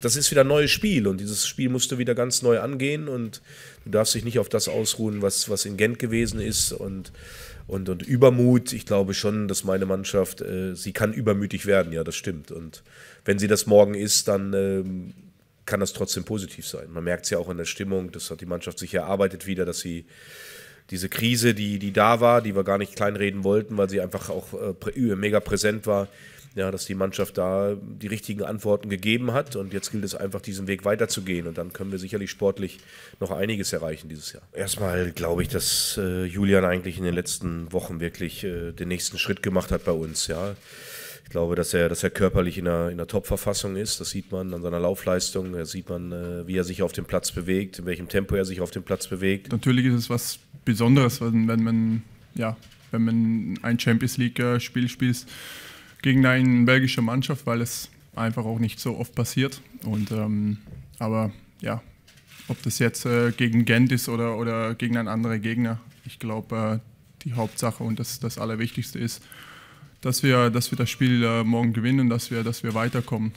das ist wieder ein neues Spiel und dieses Spiel musst du wieder ganz neu angehen und du darfst dich nicht auf das ausruhen, was, was in Gent gewesen ist und, und, und Übermut. Ich glaube schon, dass meine Mannschaft, äh, sie kann übermütig werden, ja, das stimmt. Und wenn sie das morgen ist, dann ähm, kann das trotzdem positiv sein. Man merkt es ja auch in der Stimmung, das hat die Mannschaft sich erarbeitet wieder, dass sie diese Krise, die, die da war, die wir gar nicht kleinreden wollten, weil sie einfach auch äh, mega präsent war, ja, dass die Mannschaft da die richtigen Antworten gegeben hat. Und jetzt gilt es einfach, diesen Weg weiterzugehen. Und dann können wir sicherlich sportlich noch einiges erreichen dieses Jahr. Erstmal glaube ich, dass äh, Julian eigentlich in den letzten Wochen wirklich äh, den nächsten Schritt gemacht hat bei uns. Ja. Ich glaube, dass er, dass er körperlich in einer, in einer Top-Verfassung ist. Das sieht man an seiner Laufleistung. Da sieht man, äh, wie er sich auf dem Platz bewegt, in welchem Tempo er sich auf dem Platz bewegt. Natürlich ist es was Besonderes, wenn, man, ja, wenn man ein Champions League-Spiel spielt gegen eine belgische Mannschaft, weil es einfach auch nicht so oft passiert. Und, ähm, aber ja, ob das jetzt äh, gegen Gent ist oder, oder gegen einen anderen Gegner, ich glaube, äh, die Hauptsache und das, das Allerwichtigste ist, dass wir, dass wir das Spiel äh, morgen gewinnen, dass wir, dass wir weiterkommen.